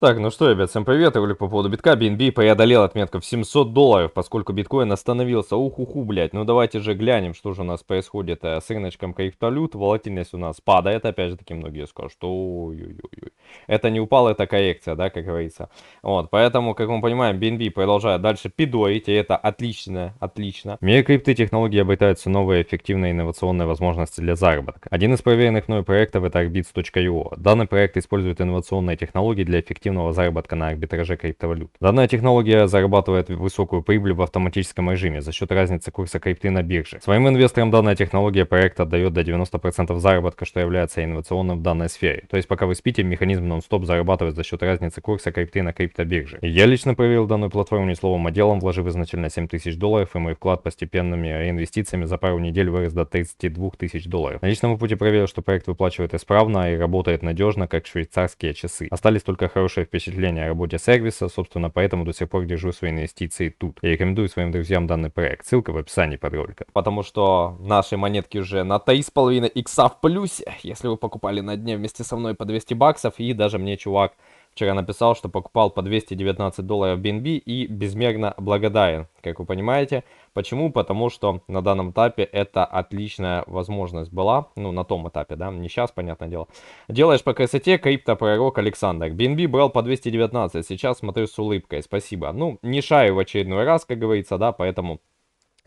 Так, ну что, ребят, всем привет, И ролик по поводу битка, BNB преодолел отметку в 700 долларов, поскольку биткоин остановился, уху-ху, блядь, ну давайте же глянем, что же у нас происходит э, с рыночком криптовалют, волатильность у нас падает, опять же таки многие скажут, что ой-ой-ой, это не упало, это коррекция, да, как говорится, вот, поэтому, как мы понимаем, BNB продолжает дальше пидорить, и это отлично, отлично. В мире крипты технологии обретаются новые эффективные инновационные возможности для заработка. Один из проверенных мной проектов это Arbits.io, данный проект использует инновационные технологии для эффективного активного заработка на арбитраже криптовалют. Данная технология зарабатывает высокую прибыль в автоматическом режиме за счет разницы курса крипты на бирже. Своим инвесторам данная технология проекта дает до 90% заработка, что является инновационным в данной сфере. То есть пока вы спите, механизм нон-стоп зарабатывает за счет разницы курса крипты на криптобирже. Я лично проверил данную платформу не словом, а делом, вложив изначально 7000 долларов, и мой вклад постепенными инвестициями за пару недель вырос до 32 тысяч долларов. На личном пути проверил, что проект выплачивает исправно и работает надежно, как швейцарские часы. Остались только хорошие хорошее впечатление о работе сервиса, собственно, поэтому до сих пор держу свои инвестиции тут. И рекомендую своим друзьям данный проект. Ссылка в описании под роликом. Потому что наши монетки уже на 3,5 икса в плюсе. Если вы покупали на дне вместе со мной по 200 баксов, и даже мне чувак вчера написал, что покупал по 219 долларов BNB и безмерно благодарен, как вы понимаете. Почему? Потому что на данном этапе это отличная возможность была, ну на том этапе, да, не сейчас, понятное дело. Делаешь по красоте, криптопророк Александр. BNB брал по 219, сейчас смотрю с улыбкой, спасибо. Ну, не шаю в очередной раз, как говорится, да, поэтому...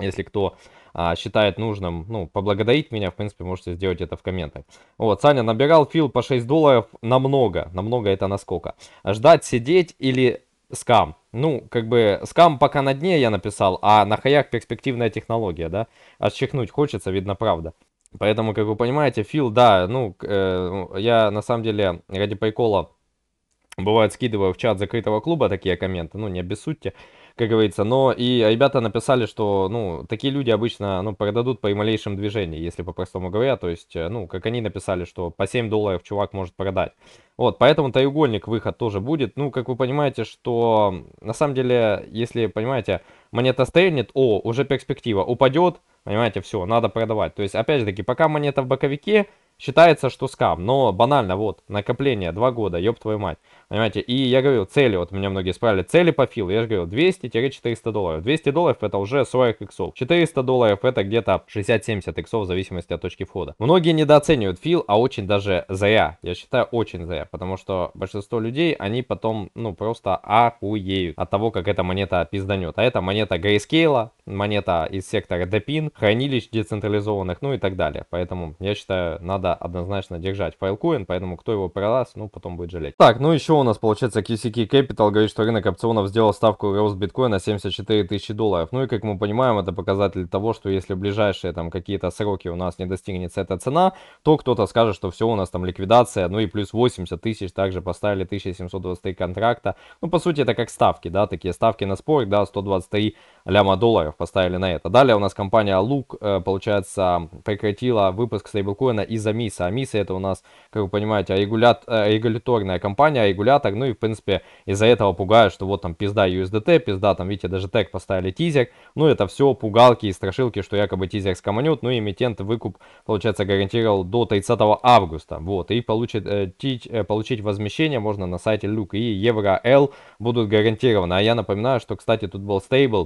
Если кто а, считает нужным, ну, поблагодарить меня, в принципе, можете сделать это в комментах. Вот, Саня, набирал фил по 6 долларов намного. Намного это насколько? Ждать, сидеть или скам? Ну, как бы, скам пока на дне я написал, а на хаях перспективная технология, да? Отчихнуть хочется, видно, правда. Поэтому, как вы понимаете, фил, да, ну, э, я на самом деле ради прикола бывает скидываю в чат закрытого клуба такие комменты, ну, не обессудьте как говорится. Но и ребята написали, что, ну, такие люди обычно, ну, продадут по малейшим движениям, если по-простому говоря. То есть, э, ну, как они написали, что по 7 долларов чувак может продать. Вот, поэтому треугольник выход тоже будет. Ну, как вы понимаете, что на самом деле, если, понимаете, монета стрельнет, о, уже перспектива, упадет, понимаете, все, надо продавать. То есть, опять же таки, пока монета в боковике, считается, что скам, но банально, вот, накопление, 2 года, ёб твою мать, понимаете, и я говорю, цели, вот меня многие спрашивали, цели по филу, я же говорил, 200-400 долларов, 200 долларов это уже 40 иксов, 400 долларов это где-то 60-70 иксов в зависимости от точки входа. Многие недооценивают фил, а очень даже зря, я считаю, очень зря, потому что большинство людей, они потом, ну, просто охуеют от того, как эта монета пизданет, а эта монета монета Grayscale, монета из сектора Depin, хранилищ децентрализованных, ну и так далее. Поэтому, я считаю, надо однозначно держать Filecoin. поэтому кто его продаст, ну потом будет жалеть. Так, ну еще у нас получается QCK Capital говорит, что рынок опционов сделал ставку рост биткоина 74 тысячи долларов. Ну и как мы понимаем, это показатель того, что если в ближайшие там какие-то сроки у нас не достигнется эта цена, то кто-то скажет, что все, у нас там ликвидация, ну и плюс 80 тысяч, также поставили 1723 контракта. Ну по сути это как ставки, да, такие ставки на спорт, да, 123 3 ляма долларов поставили на это. Далее у нас компания Look, э, получается, прекратила выпуск стейблкоина из-за МИСа. А МИСа это у нас, как вы понимаете, регулят, э, регуляторная компания, регулятор. Ну и, в принципе, из-за этого пугают, что вот там пизда USDT, пизда, там, видите, даже тег поставили тизер. Ну это все пугалки и страшилки, что якобы тизер скоманет. Ну и эмитент выкуп, получается, гарантировал до 30 августа. Вот, и получить э, тич, получить возмещение можно на сайте Look. И евро L будут гарантированы. А я напоминаю, что, кстати, тут был стейбл,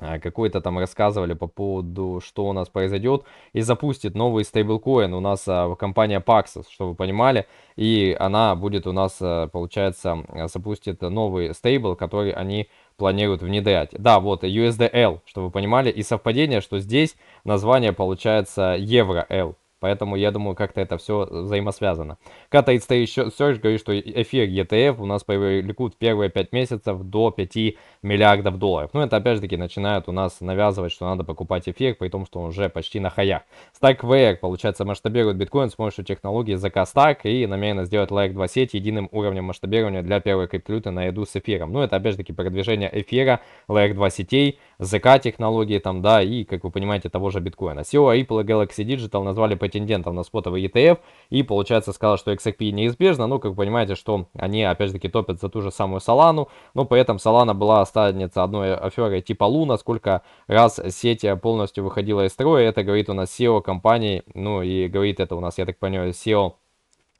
а, какой-то там рассказывали по поводу, что у нас произойдет, и запустит новый стейблкоин. У нас а, компания Paxos, чтобы вы понимали, и она будет у нас, а, получается, запустит новый стейбл, который они планируют внедрять. Да, вот USDL, чтобы вы понимали, и совпадение, что здесь название получается EuroL. Поэтому я думаю, как-то это все э, взаимосвязано. Когда еще стоишь, все говоришь, что эфир ETF у нас привлекут в первые 5 месяцев до 5 миллиардов долларов. Ну, это опять же таки начинают у нас навязывать, что надо покупать эфир, при том, что он уже почти на хаях. Stack VR, получается, масштабирует биткоин с помощью технологии ZK и намерена сделать лайк 2 сеть единым уровнем масштабирования для первой криптовалюты наряду с эфиром. Ну, это опять же таки продвижение эфира, лайк 2 сетей, ZK технологии там, да, и, как вы понимаете, того же биткоина. SEO Ripple и Galaxy Digital назвали по претендентов на спотовый ETF, и, получается, сказал, что XRP неизбежно, ну, как понимаете, что они, опять же таки, топят за ту же самую Solana, но при этом Solana была, останется одной аферой типа Луна, сколько раз сеть полностью выходила из строя, это говорит у нас SEO компании, ну, и говорит это у нас, я так понимаю, SEO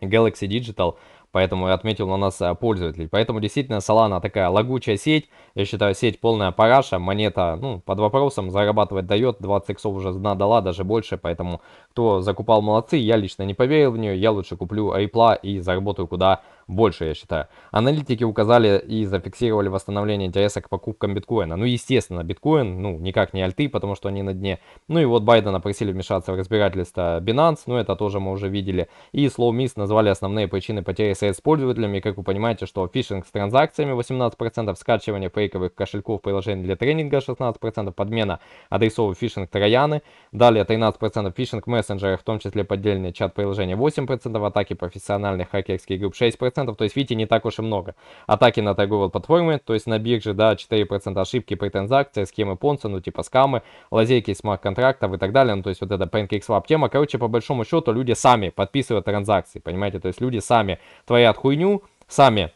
Galaxy Digital, поэтому отметил на нас э, пользователь. Поэтому действительно Solana такая лагучая сеть, я считаю сеть полная параша, монета, ну, под вопросом, зарабатывать дает, 20 иксов уже дна дала, даже больше, поэтому кто закупал молодцы, я лично не поверил в нее, я лучше куплю Ripple и заработаю куда больше, я считаю. Аналитики указали и зафиксировали восстановление интереса к покупкам биткоина. Ну, естественно, биткоин, ну, никак не альты, потому что они на дне. Ну и вот Байдена просили вмешаться в разбирательство Binance, ну это тоже мы уже видели. И Slow Miss назвали основные причины потери средств пользователями. Как вы понимаете, что фишинг с транзакциями 18%, скачивание фейковых кошельков приложений для тренинга 16%, подмена адресов фишинг-трояны, далее 13% фишинг мессенджеров, в том числе поддельные чат-приложения 8%, атаки профессиональных хакерских групп 6%, 4%, то есть, видите, не так уж и много. Атаки на торговые платформы, то есть на бирже, да, 4% ошибки при транзакциях, схемы понца, ну, типа скамы, лазейки смарт-контрактов и так далее, ну, то есть вот эта PancakeSwap тема. Короче, по большому счету, люди сами подписывают транзакции, понимаете, то есть люди сами творят хуйню, сами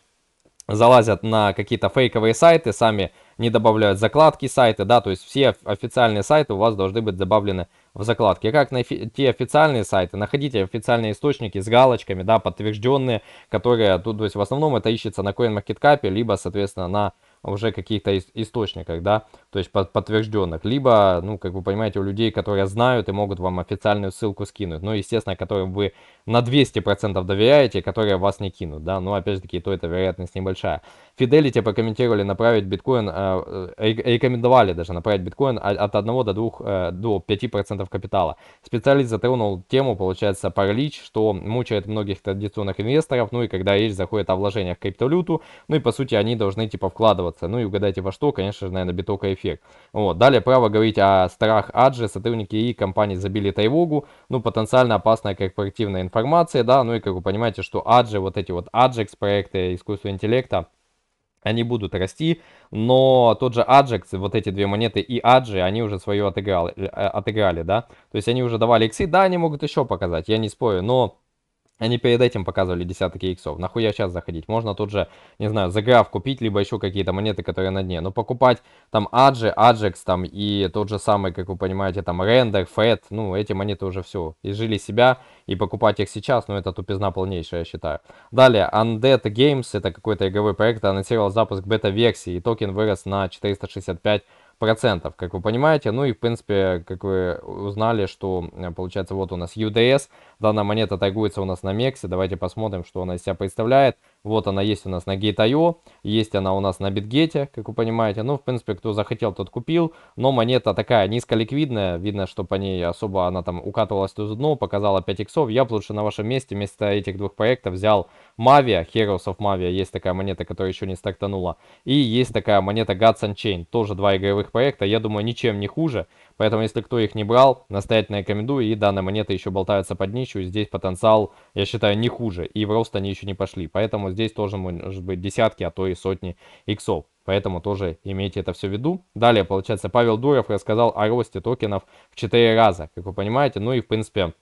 залазят на какие-то фейковые сайты, сами не добавляют закладки сайты, да, то есть все официальные сайты у вас должны быть добавлены в закладки. Как найти официальные сайты? Находите официальные источники с галочками, да, подтвержденные, которые, тут, то есть в основном это ищется на CoinMarketCap, либо, соответственно, на уже каких-то источниках, да, то есть подтвержденных, либо, ну, как вы понимаете, у людей, которые знают и могут вам официальную ссылку скинуть, ну, естественно, которым вы на 200% доверяете, которые вас не кинут, да, но, опять же таки, то эта вероятность небольшая. Fidelity прокомментировали направить биткоин, э, э рекомендовали даже направить биткоин от 1 до 2, э, до 5% капитала. Специалист затронул тему, получается, паралич, что мучает многих традиционных инвесторов, ну, и когда речь заходит о вложениях в криптовалюту, ну, и, по сути, они должны, типа, вкладывать вкладываться. Ну и угадайте во что, конечно же, наверное, биток эффект Вот. Далее право говорить о страх Аджи. Сотрудники и компании забили тревогу. Ну, потенциально опасная корпоративная информация, да. Ну и как вы понимаете, что Аджи, вот эти вот Аджекс проекты искусственного интеллекта, они будут расти, но тот же Аджекс, вот эти две монеты и Аджи, они уже свое отыграли, э, отыграли, да, то есть они уже давали иксы, да, они могут еще показать, я не спорю, но они перед этим показывали десятки иксов. Нахуя сейчас заходить? Можно тут же, не знаю, заграф купить, либо еще какие-то монеты, которые на дне. Но покупать там Аджи, Аджекс там и тот же самый, как вы понимаете, там Рендер, Фет, ну, эти монеты уже все изжили себя. И покупать их сейчас, ну, это тупизна полнейшая, я считаю. Далее, Undead Games, это какой-то игровой проект, анонсировал запуск бета-версии. И токен вырос на 465 процентов, как вы понимаете. Ну и, в принципе, как вы узнали, что, э, получается, вот у нас UDS. Данная монета торгуется у нас на Мексе. Давайте посмотрим, что она из себя представляет. Вот она есть у нас на Gate.io, есть она у нас на BitGet, как вы понимаете. Ну, в принципе, кто захотел, тот купил. Но монета такая низколиквидная, видно, что по ней особо она там укатывалась до дно, показала 5 иксов. Я бы лучше на вашем месте вместо этих двух проектов взял Mavia, Heroes of Mavia, есть такая монета, которая еще не стартанула. И есть такая монета Gods Unchained, тоже два игровых проекта, я думаю, ничем не хуже. Поэтому, если кто их не брал, настоятельно рекомендую. И данные монеты еще болтаются под нищу. Здесь потенциал, я считаю, не хуже. И в рост они еще не пошли. Поэтому здесь тоже может быть десятки, а то и сотни иксов. Поэтому тоже имейте это все в виду. Далее, получается, Павел Дуров рассказал о росте токенов в 4 раза, как вы понимаете. Ну и, в принципе,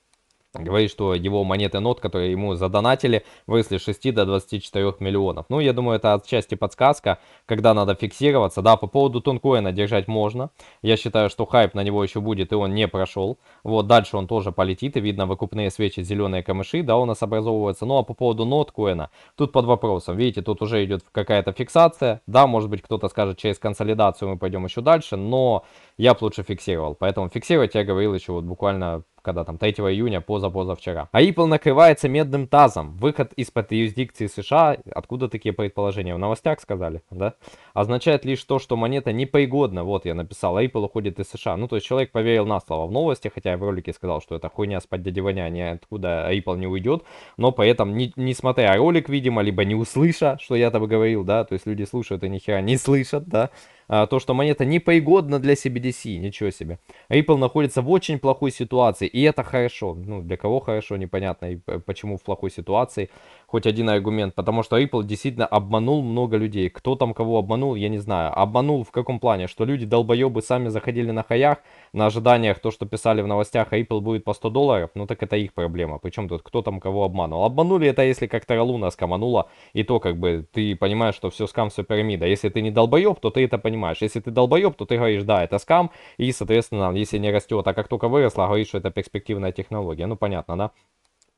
Говорит, что его монеты нот, которые ему задонатили, выросли с 6 до 24 миллионов. Ну, я думаю, это отчасти подсказка, когда надо фиксироваться. Да, по поводу тонкоина держать можно. Я считаю, что хайп на него еще будет, и он не прошел. Вот, дальше он тоже полетит, и видно выкупные свечи, зеленые камыши, да, у нас образовываются. Ну, а по поводу ноткоина, тут под вопросом. Видите, тут уже идет какая-то фиксация. Да, может быть, кто-то скажет, через консолидацию мы пойдем еще дальше, но я бы лучше фиксировал. Поэтому фиксировать я говорил еще вот буквально когда там 3 июня, поза-позавчера. А Apple накрывается медным тазом. Выход из-под юрисдикции США, откуда такие предположения? В новостях сказали, да? Означает лишь то, что монета непригодна. Вот я написал, Apple уходит из США. Ну, то есть человек поверил на слово в новости, хотя я в ролике сказал, что это хуйня с а не откуда Apple не уйдет. Но поэтому, не, не смотря ролик, видимо, либо не услыша, что я там говорил, да, то есть люди слушают и нихера не слышат, да, а, то, что монета непригодна для CBDC, ничего себе. Ripple находится в очень плохой ситуации, и это хорошо. Ну, для кого хорошо, непонятно, и почему в плохой ситуации хоть один аргумент, потому что Apple действительно обманул много людей. Кто там кого обманул, я не знаю. Обманул в каком плане? Что люди долбоебы сами заходили на хаях, на ожиданиях, то, что писали в новостях, а Apple будет по 100 долларов, ну так это их проблема. Причем тут кто там кого обманул? Обманули это, если как то Луна скаманула, и то как бы ты понимаешь, что все скам, все пирамида. Если ты не долбоеб, то ты это понимаешь. Если ты долбоеб, то ты говоришь, да, это скам, и, соответственно, если не растет, а как только выросла, говоришь, что это перспективная технология. Ну, понятно, да?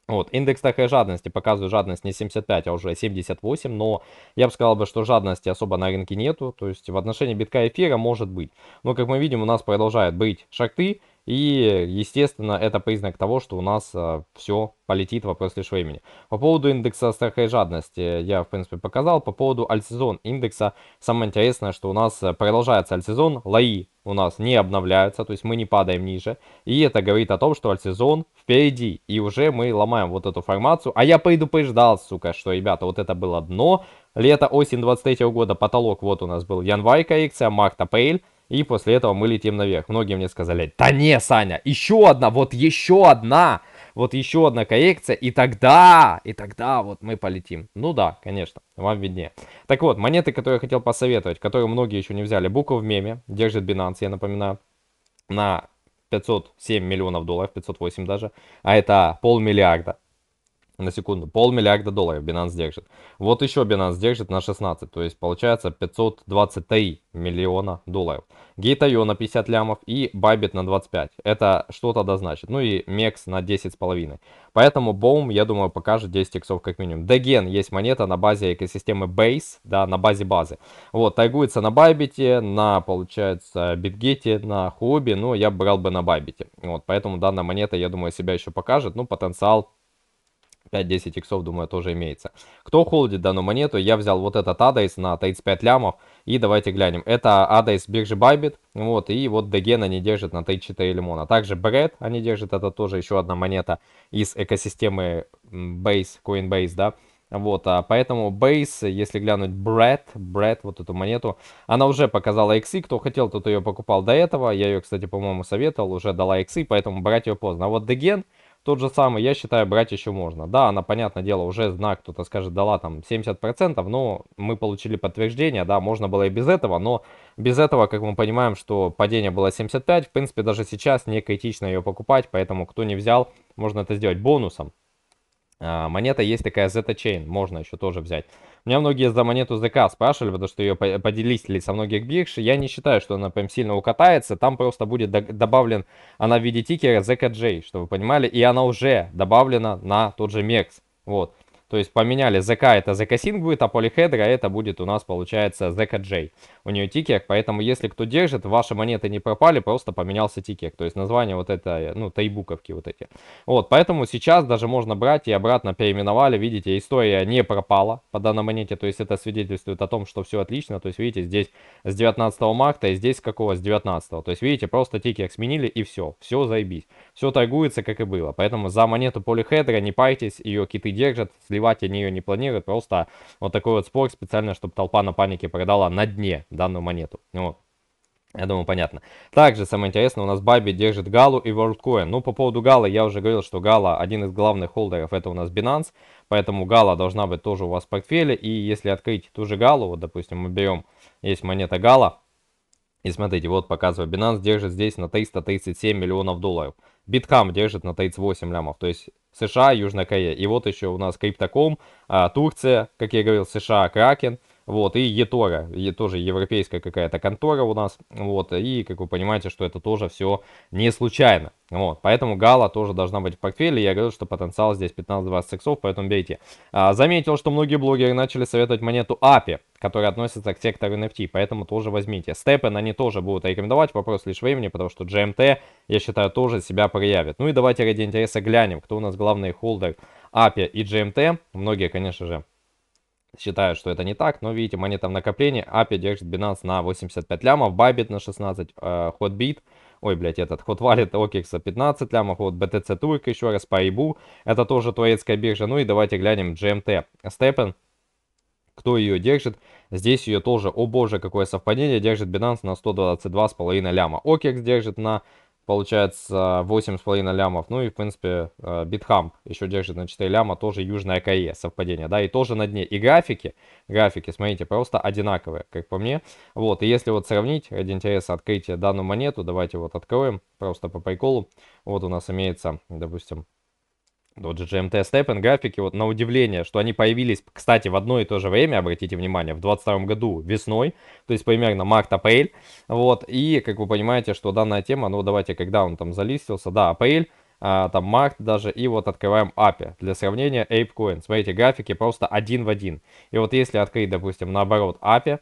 Вот, индекс такой жадности, показывает жадность не 75, а уже 78, но я бы сказал, бы, что жадности особо на рынке нету, то есть в отношении битка эфира может быть. Но как мы видим, у нас продолжают быть шарты, и, естественно, это признак того, что у нас а, все полетит вопрос лишь времени. По поводу индекса страха и жадности э, я, в принципе, показал. По поводу альтсезон индекса, самое интересное, что у нас э, продолжается альтсезон, лаи у нас не обновляются, то есть мы не падаем ниже. И это говорит о том, что альтсезон впереди, и уже мы ломаем вот эту формацию. А я предупреждал, сука, что, ребята, вот это было дно. Лето, осень 23 года, потолок вот у нас был январь коррекция, март, апрель. И после этого мы летим наверх. Многие мне сказали, да не, Саня, еще одна, вот еще одна, вот еще одна коррекция, и тогда, и тогда вот мы полетим. Ну да, конечно, вам виднее. Так вот, монеты, которые я хотел посоветовать, которые многие еще не взяли. буква в меме, держит Binance, я напоминаю, на 507 миллионов долларов, 508 даже, а это полмиллиарда на секунду, полмиллиарда долларов Binance держит. Вот еще Binance держит на 16, то есть получается 523 миллиона долларов. Гейтайо на 50 лямов и Байбит на 25. Это что тогда значит? Ну и Мекс на 10,5. Поэтому Боум, я думаю, покажет 10 иксов как минимум. Деген есть монета на базе экосистемы Base, да, на базе базы. Вот, торгуется на Байбите, на, получается, Битгете, на Хуби, но я брал бы на Байбите. Вот, поэтому данная монета, я думаю, себя еще покажет. Ну, потенциал 5-10 иксов, думаю, тоже имеется. Кто холдит данную монету? Я взял вот этот адрес на 35 лямов. И давайте глянем. Это адрес биржи байбит, Вот, и вот Degen они держат на 34 лимона. Также бред они держат. Это тоже еще одна монета из экосистемы Base, Coinbase, да. Вот, а поэтому Base, если глянуть бред, бред, вот эту монету, она уже показала XI, кто хотел, тот ее покупал до этого, я ее, кстати, по-моему, советовал, уже дала XI, поэтому брать ее поздно. А вот Degen, тот же самый, я считаю, брать еще можно. Да, она, понятное дело, уже знак, кто-то скажет, дала там 70%, но мы получили подтверждение, да, можно было и без этого, но без этого, как мы понимаем, что падение было 75, в принципе, даже сейчас не критично ее покупать, поэтому кто не взял, можно это сделать бонусом. А, монета есть такая z Chain, можно еще тоже взять. Меня многие за монету ЗК спрашивали, потому что ее ли со многих бирж. Я не считаю, что она прям сильно укатается. Там просто будет добавлен она в виде тикера ZKJ, чтобы вы понимали. И она уже добавлена на тот же MEX. Вот. То есть поменяли ZK это ZK-Sync будет, а Polyhedra это будет у нас получается ZKJ. У нее тикер, поэтому если кто держит, ваши монеты не пропали, просто поменялся тикер. То есть название вот это, э, ну, тайбуковки вот эти. Вот, поэтому сейчас даже можно брать и обратно переименовали. Видите, история не пропала по данной монете. То есть это свидетельствует о том, что все отлично. То есть видите, здесь с 19 марта и здесь какого? С 19. То есть видите, просто тикер сменили и все. Все заебись. Все торгуется, как и было. Поэтому за монету полихедра не пайтесь, ее киты держат, сливать они ее не планируют. Просто вот такой вот спор специально, чтобы толпа на панике продала на дне данную монету. Вот. Я думаю, понятно. Также самое интересное, у нас Баби держит Галу и WorldCoin. Ну, по поводу Галы, я уже говорил, что Гала один из главных холдеров, это у нас Binance. Поэтому Гала должна быть тоже у вас в портфеле. И если открыть ту же Галу, вот, допустим, мы берем, есть монета Гала. И смотрите, вот показываю, Binance держит здесь на 337 миллионов долларов. Биткам держит на 38 лямов, то есть США, Южная Корея. И вот еще у нас Криптоком, а, Турция, как я говорил, США, Кракен – вот, и Етора, e тоже европейская какая-то контора у нас, вот, и, как вы понимаете, что это тоже все не случайно. Вот, поэтому Гала тоже должна быть в портфеле. Я говорю, что потенциал здесь 15-20 сексов, поэтому берите. А, заметил, что многие блогеры начали советовать монету API, которая относится к сектору NFT, поэтому тоже возьмите. Степен они тоже будут рекомендовать, вопрос лишь времени, потому что GMT, эм я считаю, тоже себя проявит. Ну и давайте ради интереса глянем, кто у нас главный холдер API и GMT. Эм многие, конечно же, считают, что это не так, но видите, монета в накоплении, API держит Binance на 85 лямов, Bybit на 16, э, Hotbit, ой, блядь, этот, Hot Wallet OKEX 15 лямов, вот BTC Turk еще раз, по Paibu, это тоже турецкая биржа, ну и давайте глянем GMT, Stepen, кто ее держит, здесь ее тоже, о боже, какое совпадение, держит Binance на 122,5 ляма, OKEX держит на получается 8,5 лямов. Ну и, в принципе, BitHump э, еще держит на 4 ляма, тоже Южная Корея, совпадение, да, и тоже на дне. И графики, графики, смотрите, просто одинаковые, как по мне. Вот, и если вот сравнить, ради интереса открытия данную монету, давайте вот откроем, просто по приколу. Вот у нас имеется, допустим, Dodge GMT Steppen графики, вот на удивление, что они появились, кстати, в одно и то же время, обратите внимание, в 22 году весной, то есть примерно март-апрель, вот, и, как вы понимаете, что данная тема, ну, давайте, когда он там залистился, да, апрель, а, там март даже, и вот открываем API. Для сравнения ApeCoin, смотрите, графики просто один в один. И вот если открыть, допустим, наоборот API,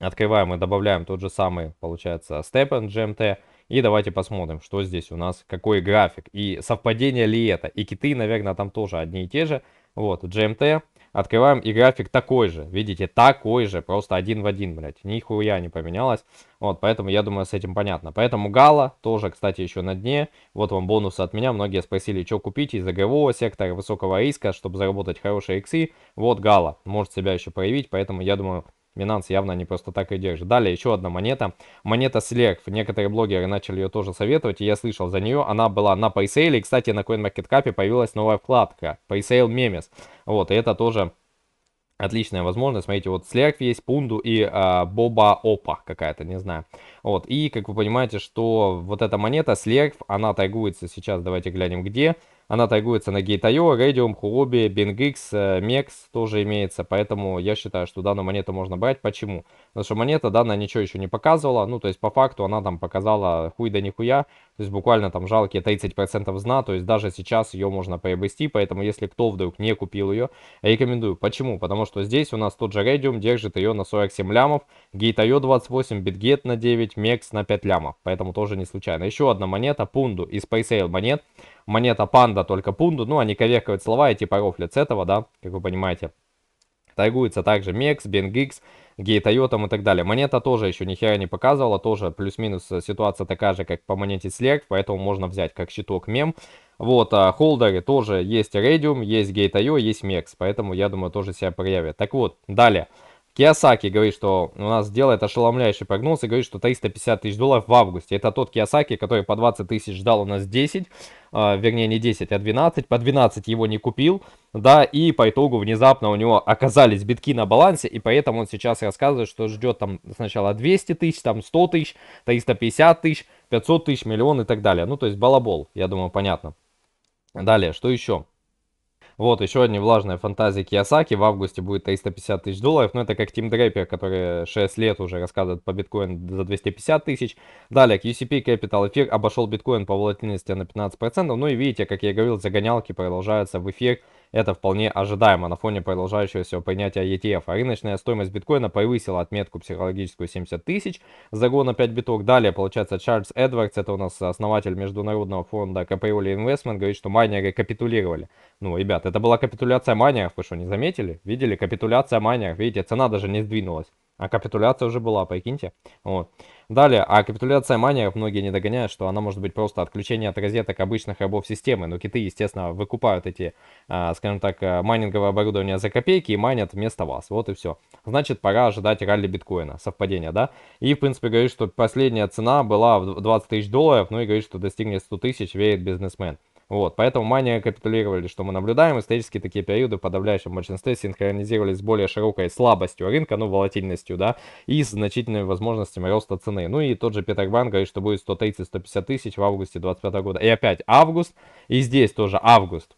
открываем и добавляем тот же самый, получается, Steppen GMT, и давайте посмотрим, что здесь у нас, какой график, и совпадение ли это. И киты, наверное, там тоже одни и те же. Вот, GMT, открываем, и график такой же, видите, такой же, просто один в один, блядь, нихуя не поменялось. Вот, поэтому, я думаю, с этим понятно. Поэтому Гала тоже, кстати, еще на дне. Вот вам бонусы от меня. Многие спросили, что купить из игрового сектора высокого риска, чтобы заработать хорошие иксы. Вот Гала может себя еще проявить, поэтому, я думаю, Минанс явно не просто так и держит. Далее еще одна монета. Монета Select. Некоторые блогеры начали ее тоже советовать, и я слышал за нее. Она была на пресейле, и, кстати, на CoinMarketCap появилась новая вкладка. Пресейл мемес. Вот, и это тоже отличная возможность. Смотрите, вот Слерк есть, Пунду и э, Боба Опа какая-то, не знаю. Вот, и как вы понимаете, что вот эта монета Slurf, она тайгуется сейчас, давайте глянем где. Она тайгуется на Gate.io, Radium, Huobi, BingX, MEX тоже имеется, поэтому я считаю, что данную монету можно брать. Почему? Потому что монета данная ничего еще не показывала, ну то есть по факту она там показала хуй да нихуя, то есть буквально там жалкие 30% зна, то есть даже сейчас ее можно приобрести, поэтому если кто вдруг не купил ее, рекомендую. Почему? Потому что здесь у нас тот же Radium держит ее на 47 лямов, Gate.io 28, BitGet на 9, вернуть мекс на 5 лямов, поэтому тоже не случайно. Еще одна монета, пунду и SpaceSale монет. Монета панда, только пунду, ну они коверкают слова и типа рофлят с этого, да, как вы понимаете. Торгуется также мекс, BNGX, гейтойотом и так далее. Монета тоже еще нихера не показывала, тоже плюс-минус э, ситуация такая же, как по монете Слег, поэтому можно взять как щиток мем. Вот, а холдеры тоже есть Radium, есть Gate.io, есть Mex, поэтому я думаю тоже себя проявят. Так вот, далее. Киосаки говорит, что у нас делает ошеломляющий прогноз и говорит, что 350 тысяч долларов в августе. Это тот Киосаки, который по 20 тысяч ждал у нас 10, э, а, вернее не 10, а 12. По 12 его не купил, да, и по итогу внезапно у него оказались битки на балансе, и поэтому он сейчас рассказывает, что ждет там сначала 200 тысяч, там 100 тысяч, 350 тысяч, 500 тысяч, миллион и так далее. Ну, то есть балабол, я думаю, понятно. Далее, что еще? Вот, еще одни влажные фантазии Киосаки. В августе будет 350 тысяч долларов. Но ну, это как Тим Дрейпер, который 6 лет уже рассказывает по биткоин за 250 тысяч. Далее, QCP Capital эфир обошел биткоин по волатильности на 15%. Ну и видите, как я говорил, загонялки продолжаются в эфир это вполне ожидаемо на фоне продолжающегося принятия ETF. А рыночная стоимость биткоина повысила отметку психологическую 70 тысяч за год на 5 биток. Далее, получается, Чарльз Эдвардс, это у нас основатель международного фонда Каприоли Investment, говорит, что майнеры капитулировали. Ну, ребят, это была капитуляция майнеров, вы что, не заметили? Видели? Капитуляция майнеров. Видите, цена даже не сдвинулась. А капитуляция уже была, прикиньте. Вот. Далее, а капитуляция майнеров, многие не догоняют, что она может быть просто отключение от розеток обычных рабов системы. Но киты, естественно, выкупают эти, а, скажем так, э, майнинговое оборудование за копейки и майнят вместо вас. Вот и все. Значит, пора ожидать ралли биткоина. Совпадение, да? И, в принципе, говорит, что последняя цена была в 20 тысяч долларов, ну и говорит, что достигнет 100 тысяч, верит бизнесмен. Вот, поэтому мания капитулировали, что мы наблюдаем, исторически такие периоды в подавляющем большинстве синхронизировались с более широкой слабостью рынка, ну, волатильностью, да, и с значительными возможностями роста цены. Ну и тот же Петербан говорит, что будет 130-150 тысяч в августе 2025 года. И опять август, и здесь тоже август.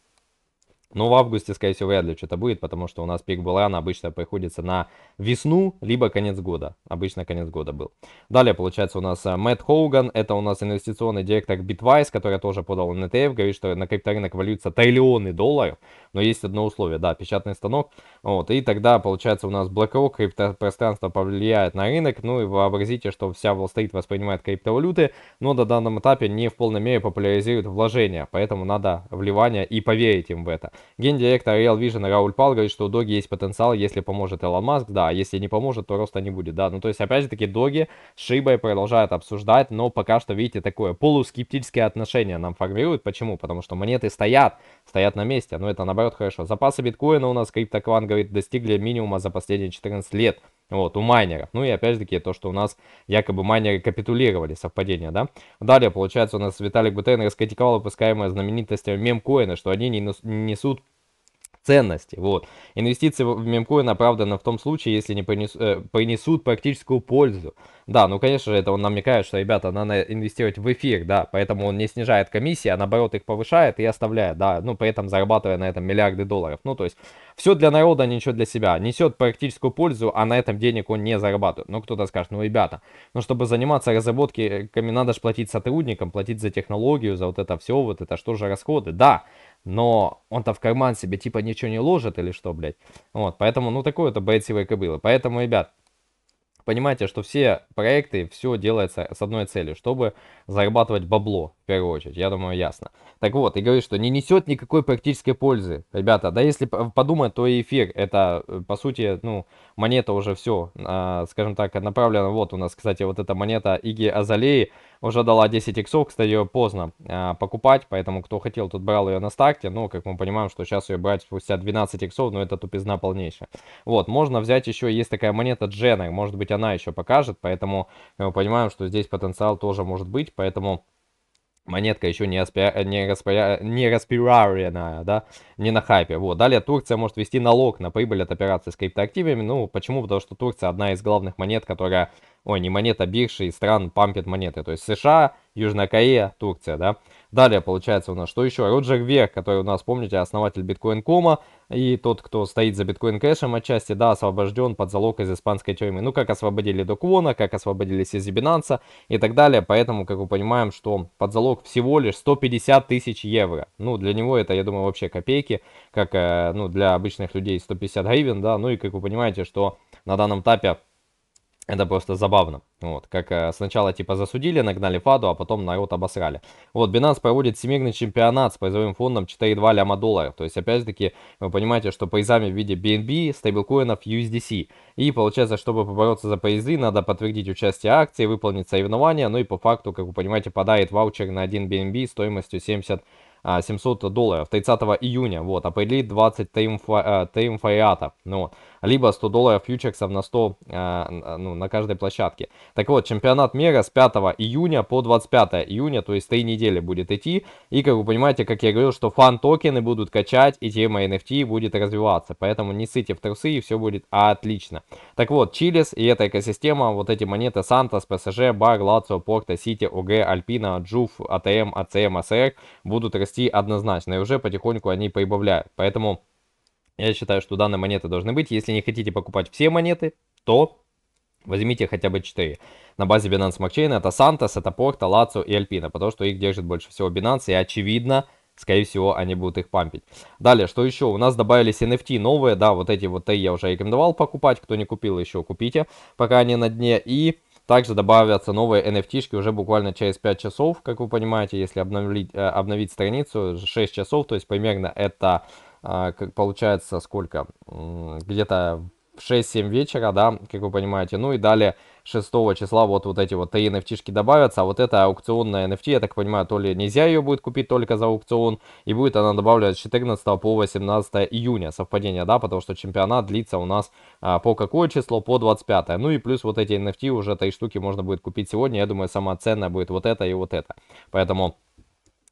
Ну, в августе, скорее всего, вряд ли что-то будет, потому что у нас пик Булана обычно приходится на весну, либо конец года. Обычно конец года был. Далее, получается, у нас э, Мэтт Хоуган, это у нас инвестиционный директор Bitwise, который тоже подал на ETF, говорит, что на крипторынок валются триллионы долларов, но есть одно условие, да, печатный станок. Вот, и тогда, получается, у нас BlackRock, криптопространство повлияет на рынок, ну и вообразите, что вся Wall-Street воспринимает криптовалюты, но на данном этапе не в полной мере популяризирует вложения, поэтому надо вливание и поверить им в это. Гендиректор Real Vision Рауль Пал говорит, что у Доги есть потенциал, если поможет Элон Маск, да, а если не поможет, то роста не будет, да. Ну, то есть, опять же таки, Доги с Шибой продолжают обсуждать, но пока что, видите, такое полускептическое отношение нам формирует, Почему? Потому что монеты стоят, стоят на месте, но это, наоборот, хорошо. Запасы биткоина у нас, криптокван говорит, достигли минимума за последние 14 лет вот, у майнеров. Ну и опять же таки то, что у нас якобы майнеры капитулировали, совпадение, да. Далее, получается, у нас Виталик Бутерин раскритиковал выпускаемые знаменитости мемкоины, что они не несут ценности. Вот. Инвестиции в мемкоин оправданы в том случае, если не принес, э, принесут практическую пользу. Да, ну, конечно же, это он намекает, что, ребята, надо инвестировать в эфир, да, поэтому он не снижает комиссии, а наоборот их повышает и оставляет, да, ну, при этом зарабатывая на этом миллиарды долларов. Ну, то есть, все для народа, ничего для себя. Несет практическую пользу, а на этом денег он не зарабатывает. Но ну, кто-то скажет, ну ребята, ну чтобы заниматься разработками, э, надо же платить сотрудникам, платить за технологию, за вот это все, вот это что же расходы. Да, но он-то в карман себе типа ничего не ложит или что, блядь. Вот, поэтому, ну такое это бойцевое кобыло. Поэтому, ребят, понимаете, что все проекты, все делается с одной целью, чтобы зарабатывать бабло, в первую очередь, я думаю, ясно. Так вот, и говорит, что не несет никакой практической пользы, ребята, да если подумать, то и эфир, это, э, по сути, ну, монета уже все, а, скажем так, направлена, вот у нас, кстати, вот эта монета Иги Азалеи, уже дала 10 иксов, кстати, ее поздно а, покупать, поэтому кто хотел, тот брал ее на старте, но, ну, как мы понимаем, что сейчас ее брать спустя 12 иксов, но ну, это тупизна полнейшая. Вот, можно взять еще, есть такая монета Дженнер, может быть, она еще покажет, поэтому мы э, понимаем, что здесь потенциал тоже может быть, поэтому монетка еще не, распря... не, распря... не распиаренная, да, не на хайпе. Вот. Далее Турция может ввести налог на прибыль от операций с криптоактивами. Ну, почему? Потому что Турция одна из главных монет, которая, ой, не монета, а биржи и стран пампит монеты. То есть США, Южная Корея, Турция, да. Далее, получается, у нас что еще? Роджер Вер, который у нас, помните, основатель биткоин-кома и тот, кто стоит за биткоин-кэшем отчасти, да, освобожден под залог из испанской тюрьмы. Ну, как освободили Доквона, как освободились из Бинанса и так далее. Поэтому, как вы понимаем, что под залог всего лишь 150 тысяч евро. Ну, для него это, я думаю, вообще копейки, как, э, ну, для обычных людей 150 гривен, да. Ну, и, как вы понимаете, что на данном этапе это просто забавно. Вот, как э, сначала типа засудили, нагнали фаду, а потом народ обосрали. Вот, Binance проводит всемирный чемпионат с призовым фондом 4,2 ляма долларов. То есть, опять же таки, вы понимаете, что призами в виде BNB, стейблкоинов, USDC. И получается, чтобы побороться за призы, надо подтвердить участие акции, выполнить соревнования. Ну и по факту, как вы понимаете, подает ваучер на 1 BNB стоимостью 70 700 а, долларов 30 июня, вот, определит 20 триумфа, э, триумфариата, ну, либо 100 долларов фьючерсов на 100, э, ну, на каждой площадке. Так вот, чемпионат мира с 5 июня по 25 июня, то есть 3 недели будет идти. И, как вы понимаете, как я говорил, что фан-токены будут качать, и тема NFT будет развиваться. Поэтому не сыте в трусы, и все будет отлично. Так вот, Чилис и эта экосистема, вот эти монеты Сантос, ПСЖ, Бар, Лацио, Порто, Сити, ОГ, Альпина, Джуф, АТМ, эм, АЦМ, эм, АСР будут расти однозначно. И уже потихоньку они прибавляют. Поэтому я считаю, что данные монеты должны быть. Если не хотите покупать все монеты, то возьмите хотя бы 4. На базе Binance Smart Chain это Santos, это Porto, Lazio и Alpina, потому что их держит больше всего Binance, и очевидно, скорее всего, они будут их пампить. Далее, что еще? У нас добавились NFT новые, да, вот эти вот я уже рекомендовал покупать, кто не купил еще, купите, пока они на дне, и... Также добавятся новые nft уже буквально через 5 часов, как вы понимаете, если обновить, э, обновить страницу, 6 часов, то есть примерно это а, как получается, сколько? Где-то в 6-7 вечера, да, как вы понимаете. Ну и далее 6 числа вот, вот эти вот три nft добавятся. А вот эта аукционная NFT, я так понимаю, то ли нельзя ее будет купить только за аукцион. И будет она добавлена с 14 по 18 июня. Совпадение, да, потому что чемпионат длится у нас а, по какое число? По 25. Ну и плюс вот эти NFT уже этой штуки можно будет купить сегодня. Я думаю, самое ценное будет вот это и вот это. Поэтому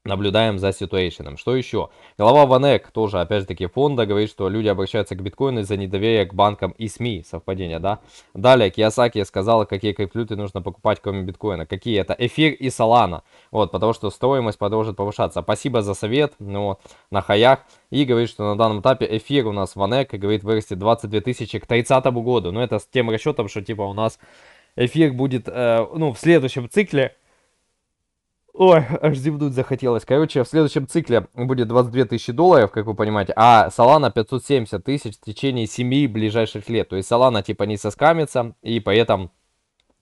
наблюдаем за ситуацией. Что еще? Глава Ванек, тоже, опять же таки, фонда, говорит, что люди обращаются к биткоину из-за недоверия к банкам и СМИ. Совпадение, да? Далее, Киосаки сказала, какие криптовалюты нужно покупать, кроме биткоина. Какие это? Эфир и Солана. Вот, потому что стоимость продолжит повышаться. Спасибо за совет, ну на хаях. И говорит, что на данном этапе эфир у нас Ванек, говорит, вырастет 22 тысячи к 30 году. Но ну, это с тем расчетом, что типа у нас эфир будет, э, ну, в следующем цикле Ой, аж зевнуть захотелось. Короче, в следующем цикле будет 22 тысячи долларов, как вы понимаете, а Solana 570 тысяч в течение 7 ближайших лет. То есть Solana типа не соскамится, и поэтому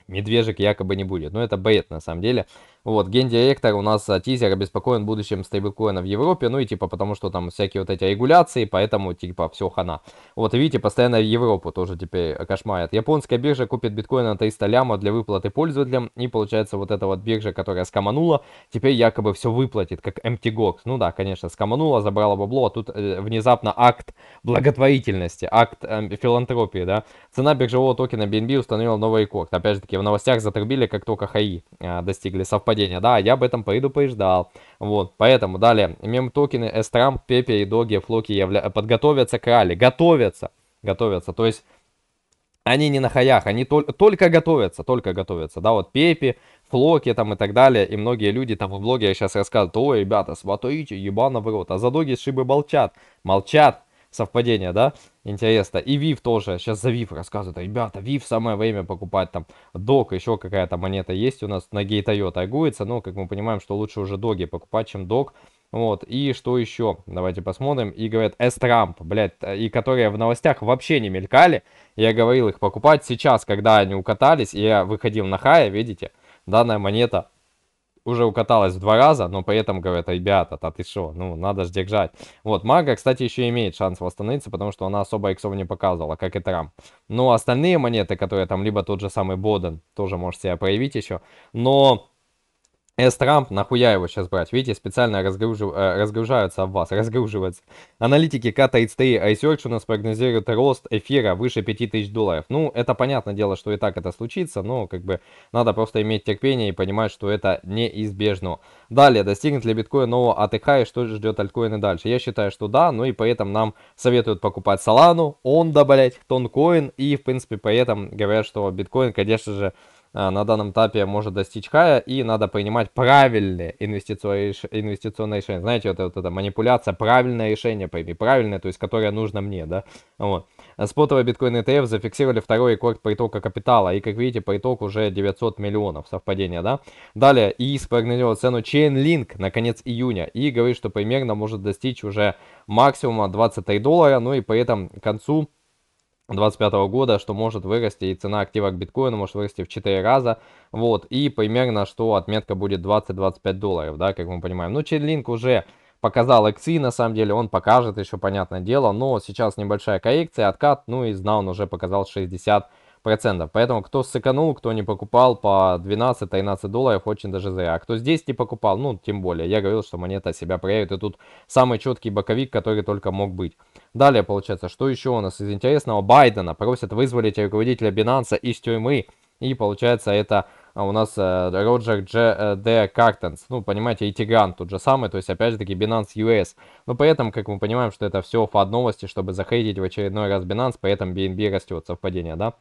медвежек якобы не будет. Но это бред на самом деле. Вот, гендиректор у нас э, тизер обеспокоен будущим стейблкоина в Европе, ну и типа потому что там всякие вот эти регуляции, поэтому типа все хана. Вот видите, постоянно Европу тоже теперь э, кошмарят. Японская биржа купит биткоин на 300 лямов для выплаты пользователям, и получается вот эта вот биржа, которая скоманула, теперь якобы все выплатит, как MTGOX. Ну да, конечно, скоманула, забрала бабло, а тут э, внезапно акт благотворительности, акт э, филантропии, да. Цена биржевого токена BNB установила новый рекорд. Опять же таки, в новостях затрубили, как только ХАИ э, достигли совпадения совпадение, да, я об этом поеду, предупреждал. Вот, поэтому далее, мем-токены S-Tramp, и Доги, Флоки явля... подготовятся к ралли, готовятся, готовятся, то есть... Они не на хаях, они тол только готовятся, только готовятся, да, вот Пепи, Флоки там и так далее, и многие люди там в блоге сейчас рассказывают, ой, ребята, сватоите, ебано в рот, а за доги шибы молчат, молчат, совпадение, да, интересно. И Вив тоже, сейчас за Вив рассказывают, ребята, Вив самое время покупать, там, Док, еще какая-то монета есть у нас, на Гейтайо торгуется, но, ну, как мы понимаем, что лучше уже Доги покупать, чем Док, вот, и что еще? Давайте посмотрим. И говорят, S-Трамп, блядь, э, и которые в новостях вообще не мелькали. Я говорил их покупать сейчас, когда они укатались, я выходил на хая, видите? Данная монета уже укаталась в два раза, но при этом говорят, ребята, а ты что, ну, надо же держать. Вот, Мага, кстати, еще имеет шанс восстановиться, потому что она особо иксов не показывала, как и Трам. Но остальные монеты, которые там, либо тот же самый Боден, тоже может себя проявить еще, но... С. Трамп, нахуя его сейчас брать? Видите, специально разгружив, э, разгружаются об вас, разгруживаются. Аналитики K33 iSearch у нас прогнозируют рост эфира выше 5000 долларов. Ну, это понятное дело, что и так это случится, но как бы надо просто иметь терпение и понимать, что это неизбежно. Далее, достигнет ли биткоин нового АТХ и что ждет альткоины дальше? Я считаю, что да, ну и поэтому нам советуют покупать Solana, он блять, Тонкоин и, в принципе, поэтому говорят, что биткоин, конечно же, Э, на данном этапе может достичь хая, и надо принимать правильные инвестиционные, инвестиционные решения. Знаете, вот, вот эта манипуляция, правильное решение пойми, правильное, то есть, которое нужно мне, да, вот. Спотовый биткоин ETF зафиксировали второй рекорд притока капитала, и, как видите, приток уже 900 миллионов, совпадение, да. Далее, и спрогнозировал цену Chainlink на конец июня, и говорит, что примерно может достичь уже максимума 23 доллара, ну и при этом к концу 2025 года, что может вырасти и цена актива к биткоину может вырасти в 4 раза, вот, и примерно, что отметка будет 20-25 долларов, да, как мы понимаем. Ну, Chainlink уже показал XI, на самом деле, он покажет еще, понятное дело, но сейчас небольшая коррекция, откат, ну и знал, он уже показал 60 процентов. Поэтому кто сэкономил, кто не покупал по 12-13 долларов, очень даже зря. А кто здесь не покупал, ну, тем более. Я говорил, что монета себя проявит. И тут самый четкий боковик, который только мог быть. Далее, получается, что еще у нас из интересного? Байдена просят вызволить руководителя Binance из тюрьмы. И, получается, это а, у нас э, Роджер Дж. Э, Д. Картенс. Ну, понимаете, и Тигран тот же самый, то есть, опять же таки, Binance US. Но при этом, как мы понимаем, что это все фад новости, чтобы захейтить в очередной раз Binance, при этом BNB растет, совпадение, да?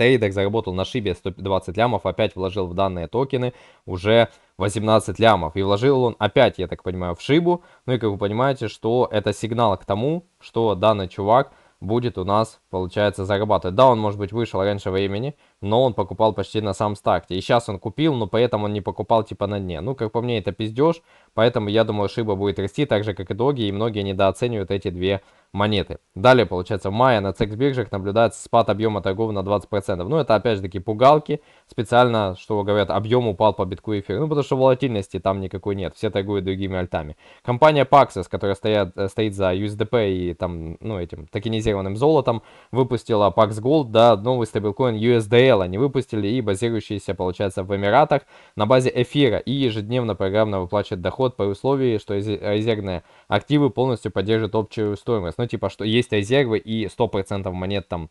трейдах заработал на шибе 120 лямов, опять вложил в данные токены уже 18 лямов. И вложил он опять, я так понимаю, в шибу. Ну и как вы понимаете, что это сигнал к тому, что данный чувак будет у нас, получается, зарабатывать. Да, он, может быть, вышел раньше времени, но он покупал почти на самом старте. И сейчас он купил, но поэтому он не покупал типа на дне. Ну, как по мне, это пиздеж, поэтому я думаю, шиба будет расти, так же, как и доги, и многие недооценивают эти две монеты. Далее, получается, в мае на секс-биржах наблюдается спад объема торгов на 20%. Ну, это, опять же таки, пугалки. Специально, что говорят, объем упал по битку эфир. Ну, потому что волатильности там никакой нет. Все торгуют другими альтами. Компания Paxos, которая стоят, э, стоит за USDP и там, ну, этим токенизированным золотом, выпустила Pax Gold, да, новый стабилкоин USDL Mail они выпустили и базирующиеся, получается, в Эмиратах на базе эфира и ежедневно программно выплачивают доход по условии, что резервные активы полностью поддержат общую стоимость. Ну, типа, что есть резервы и 100% монет там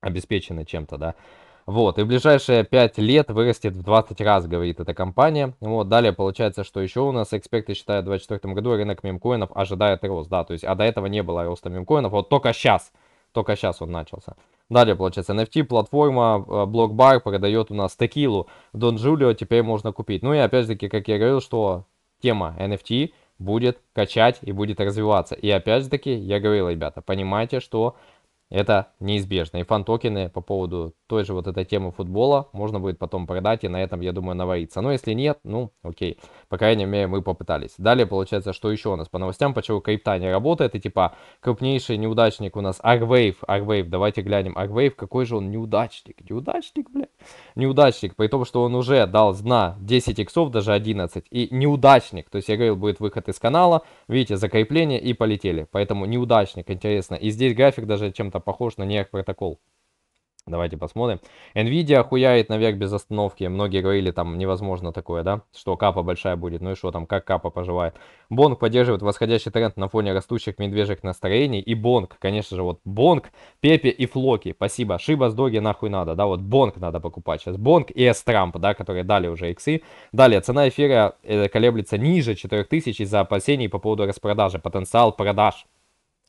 обеспечены чем-то, да. Вот, и в ближайшие 5 лет вырастет в 20 раз, говорит эта компания. Вот, далее получается, что еще у нас эксперты считают, в 2024 году рынок мемкоинов ожидает рост, да, то есть, а до этого не было роста мемкоинов, вот только сейчас, только сейчас он начался. Далее, получается, NFT-платформа Blockbar э, продает у нас текилу. Дон Джулио теперь можно купить. Ну и опять же таки, как я говорил, что тема NFT будет качать и будет развиваться. И опять же таки, я говорил, ребята, понимайте, что это неизбежно. И фан-токены по поводу той же вот этой темы футбола можно будет потом продать и на этом, я думаю, навариться. Но если нет, ну окей, по крайней мере мы попытались. Далее получается, что еще у нас по новостям, почему крипта не работает и типа крупнейший неудачник у нас Arwave, Arwave, давайте глянем, Arwave, какой же он неудачник, неудачник, блядь, неудачник, при том, что он уже дал на 10 иксов, даже 11, и неудачник, то есть я говорил, будет выход из канала, видите, закрепление и полетели, поэтому неудачник, интересно, и здесь график даже чем-то похож на NERC протокол. Давайте посмотрим. Nvidia хуяет наверх без остановки. Многие говорили, там невозможно такое, да? Что капа большая будет. Ну и что там, как капа поживает. Бонг поддерживает восходящий тренд на фоне растущих медвежьих настроений. И Бонг, конечно же, вот Бонг, Пепе и Флоки. Спасибо. Шиба с Доги нахуй надо, да? Вот Бонг надо покупать сейчас. Бонг и С-Трамп, да, которые дали уже иксы. Далее, цена эфира э, колеблется ниже 4000 из-за опасений по поводу распродажи. Потенциал продаж.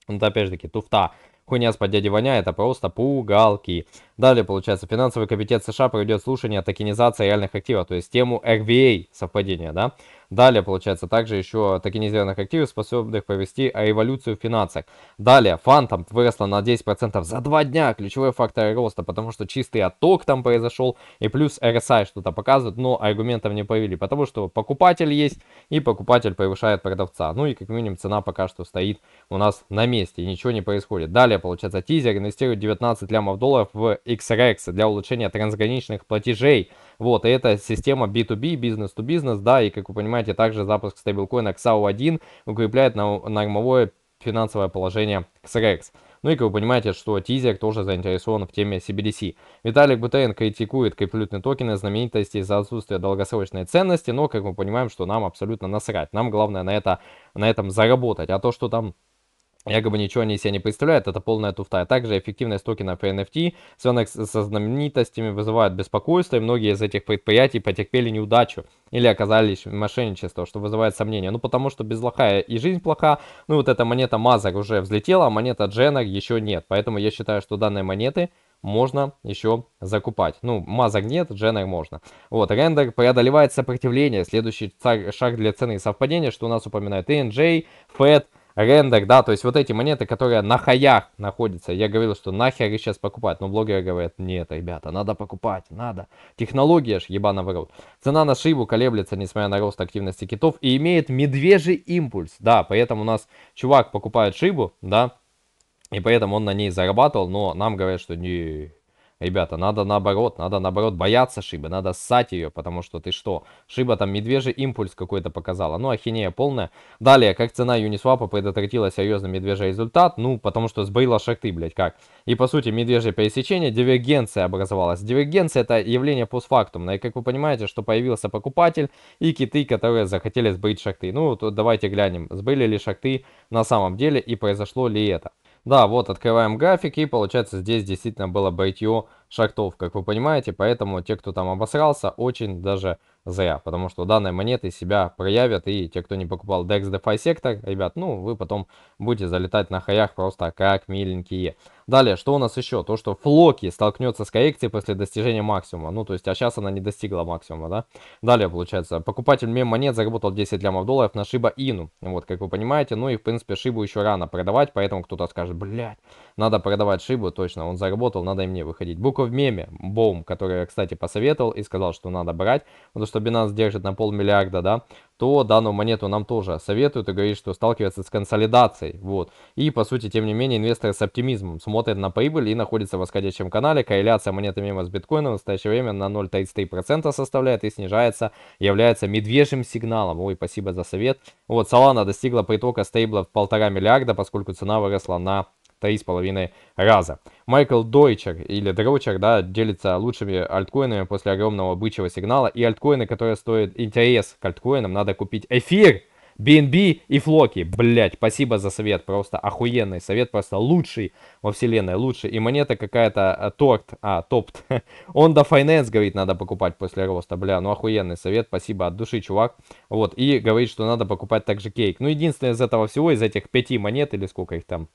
Ну, вот, опять же таки, туфта. Хуйня с под дяди Ваня это а просто пугалки. Далее, получается, финансовый комитет США проведет слушание о токенизации реальных активов, то есть тему RVA совпадения, да? Далее, получается, также еще токенизированных активов, способных повести о эволюцию в финансах. Далее, Фантом выросла на 10% за 2 дня, ключевой фактор роста, потому что чистый отток там произошел, и плюс RSI что-то показывает, но аргументов не повели, потому что покупатель есть, и покупатель превышает продавца. Ну и как минимум цена пока что стоит у нас на месте, и ничего не происходит. Далее, получается, тизер инвестирует 19 лямов долларов в XRX для улучшения трансграничных платежей. Вот, и это система B2B, бизнес-to-бизнес, да, и, как вы понимаете, также запуск стейблкоина XAU1 укрепляет нормовое финансовое положение XRX. Ну и как вы понимаете, что Тизер тоже заинтересован в теме CBDC. Виталик Бутерин критикует криптовалютные токены знаменитости за отсутствие долгосрочной ценности, но как мы понимаем, что нам абсолютно насрать. Нам главное на, это, на этом заработать, а то, что там я, якобы ничего они себе не представляют, это полная туфта. Также эффективность токенов и NFT, связанных со знаменитостями, вызывают беспокойство, и многие из этих предприятий потерпели неудачу или оказались в мошенничестве, что вызывает сомнения. Ну, потому что без лоха и жизнь плоха. Ну, вот эта монета Мазак уже взлетела, а монета Дженок еще нет. Поэтому я считаю, что данные монеты можно еще закупать. Ну, мазок нет, дженер можно. Вот, рендер преодолевает сопротивление. Следующий шаг для цены совпадения, что у нас упоминают NJ, FED, рендер, да, то есть вот эти монеты, которые на хаях находятся. Я говорил, что нахер их сейчас покупать, но блогеры говорят, нет, ребята, надо покупать, надо. Технология ж ебана в рот. Цена на шибу колеблется, несмотря на рост активности китов, и имеет медвежий импульс, да, поэтому у нас чувак покупает шибу, да, и поэтому он на ней зарабатывал, но нам говорят, что не, Ребята, надо наоборот, надо наоборот бояться Шибы, надо ссать ее, потому что ты что? Шиба там медвежий импульс какой-то показала. Ну, ахинея полная. Далее, как цена Юнисвапа предотвратила серьезный медвежий результат? Ну, потому что сбрила шахты, блядь, как? И, по сути, медвежье пересечение, дивергенция образовалась. Дивергенция это явление постфактумное. И, как вы понимаете, что появился покупатель и киты, которые захотели сбыть шахты. Ну, то давайте глянем, сбыли ли шахты на самом деле и произошло ли это. Да, вот открываем график и получается здесь действительно было байтью шахтов, как вы понимаете, поэтому те, кто там обосрался, очень даже зря, потому что данные монеты себя проявят, и те, кто не покупал DEX DeFi сектор, ребят, ну, вы потом будете залетать на хаях просто как миленькие. Далее, что у нас еще? То, что Флоки столкнется с коррекцией после достижения максимума, ну, то есть, а сейчас она не достигла максимума, да? Далее, получается, покупатель мем монет заработал 10 лямов долларов на Шиба Ину, вот, как вы понимаете, ну, и, в принципе, Шибу еще рано продавать, поэтому кто-то скажет, блядь, надо продавать шибу, точно, он заработал, надо и мне выходить. Бука в меме, бом который я, кстати, посоветовал и сказал, что надо брать, потому что Binance держит на полмиллиарда, да, то данную монету нам тоже советуют и говорит, что сталкивается с консолидацией, вот. И, по сути, тем не менее, инвесторы с оптимизмом смотрят на прибыль и находятся в восходящем канале. Корреляция монеты мема с биткоином в настоящее время на 0,33% составляет и снижается, является медвежьим сигналом. Ой, спасибо за совет. Вот, Solana достигла притока стейбла в полтора миллиарда, поскольку цена выросла на 3,5 раза. Майкл Дойчер или Дрочер, да, делится лучшими альткоинами после огромного бычьего сигнала. И альткоины, которые стоят интерес к альткоинам, надо купить эфир, BNB и Флоки. Блять, спасибо за совет, просто охуенный совет, просто лучший во вселенной, лучший. И монета какая-то э, торт, а, топт. Он до Finance говорит, надо покупать после роста, бля, ну охуенный совет, спасибо от души, чувак. Вот, и говорит, что надо покупать также кейк. Ну, единственное из этого всего, из этих пяти монет или сколько их там,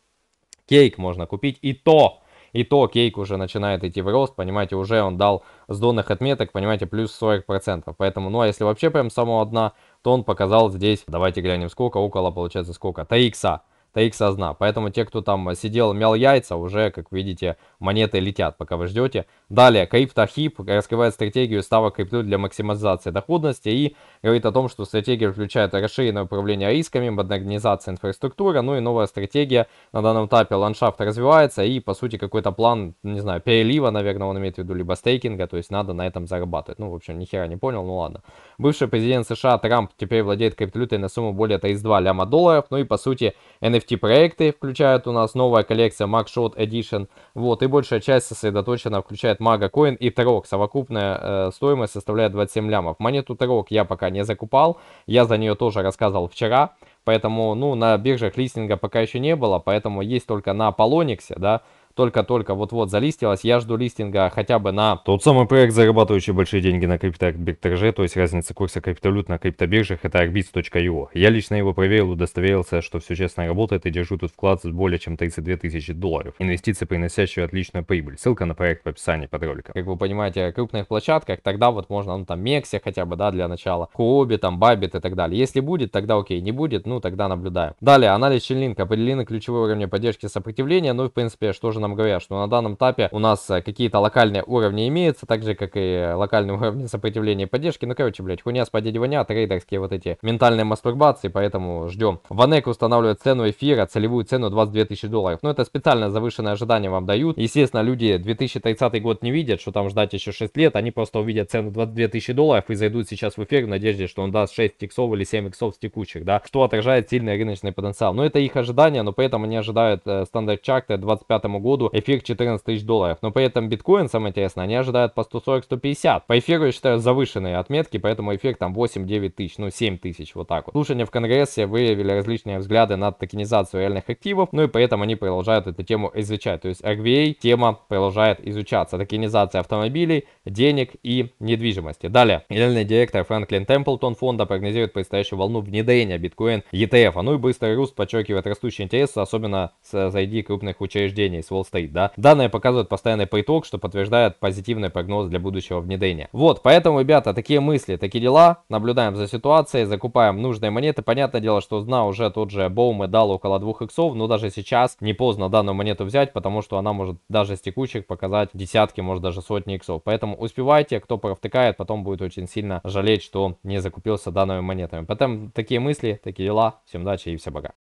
Кейк можно купить и то, и то кейк уже начинает идти в рост, понимаете, уже он дал с донных отметок, понимаете, плюс 40%. Поэтому, ну а если вообще прям с самого дна, то он показал здесь, давайте глянем сколько, около получается сколько, 3 икса. Таик одна. Поэтому те, кто там сидел, мял яйца, уже, как видите, монеты летят, пока вы ждете. Далее, криптохип раскрывает стратегию ставок крипты для максимизации доходности и говорит о том, что стратегия включает расширенное управление рисками, модернизация инфраструктуры, ну и новая стратегия. На данном этапе ландшафт развивается и, по сути, какой-то план, не знаю, перелива, наверное, он имеет в виду, либо стейкинга, то есть надо на этом зарабатывать. Ну, в общем, нихера не понял, ну ладно. Бывший президент США Трамп теперь владеет криптовалютой на сумму более 32 ляма долларов, ну и, по сути, NFT NFT проекты включают у нас новая коллекция MagShot Edition. Вот, и большая часть сосредоточена, включает MagaCoin и Торок. Совокупная э, стоимость составляет 27 лямов. Монету Торок я пока не закупал, я за нее тоже рассказывал вчера. Поэтому, ну, на биржах листинга пока еще не было, поэтому есть только на Полониксе, да, только-только вот-вот залистилась. Я жду листинга хотя бы на... Тот самый проект, зарабатывающий большие деньги на криптобирже, то есть разница курса криптовалют на криптобиржах, это arbits.io. Я лично его проверил, удостоверился, что все честно работает и держу тут вклад с более чем 32 тысячи долларов. Инвестиции, приносящие отличную прибыль. Ссылка на проект в описании под роликом. Как вы понимаете, крупных площадках тогда вот можно, ну там Мексе хотя бы, да, для начала. Коби там Бабит и так далее. Если будет, тогда окей, не будет, ну тогда наблюдаем. Далее, анализ Ченлинка. Определены ключевые уровни поддержки сопротивления, ну и в принципе, что же нам нам говорят, что на данном этапе у нас э, какие-то локальные уровни имеются, так же, как и э, локальные уровни сопротивления и поддержки. Ну, короче, блядь, хуйня с подедивания, трейдерские вот эти ментальные мастурбации, поэтому ждем. Ванек устанавливает цену эфира, целевую цену 22 тысячи долларов. Ну, это специально завышенное ожидание вам дают. Естественно, люди 2030 год не видят, что там ждать еще 6 лет, они просто увидят цену 22 тысячи долларов и зайдут сейчас в эфир в надежде, что он даст 6 иксов или 7 иксов с текущих, да, что отражает сильный рыночный потенциал. Но это их ожидания, но поэтому они ожидают стандарт чакты 25 году году эфир 14 тысяч долларов. Но при этом биткоин, самое интересное, они ожидают по 140-150. По эфиру я считаю завышенные отметки, поэтому эфир там 8-9 тысяч, ну 7 тысяч, вот так вот. Слушание в Конгрессе выявили различные взгляды на токенизацию реальных активов, ну и поэтому они продолжают эту тему изучать. То есть RVA тема продолжает изучаться. Токенизация автомобилей, денег и недвижимости. Далее, генеральный директор Франклин Темплтон фонда прогнозирует предстоящую волну внедрения биткоин ETF. -а. Ну и быстрый рост подчеркивает растущий интерес, особенно с зайди крупных учреждений с Wall состоит, да. Данные показывают постоянный пейток, что подтверждает позитивный прогноз для будущего внедрения. Вот, поэтому, ребята, такие мысли, такие дела. Наблюдаем за ситуацией, закупаем нужные монеты. Понятное дело, что зна уже тот же Боум и дал около двух иксов, но даже сейчас не поздно данную монету взять, потому что она может даже с текущих показать десятки, может даже сотни иксов. Поэтому успевайте, кто провтыкает, потом будет очень сильно жалеть, что не закупился данными монетами. Поэтому такие мысли, такие дела. Всем удачи и всем пока.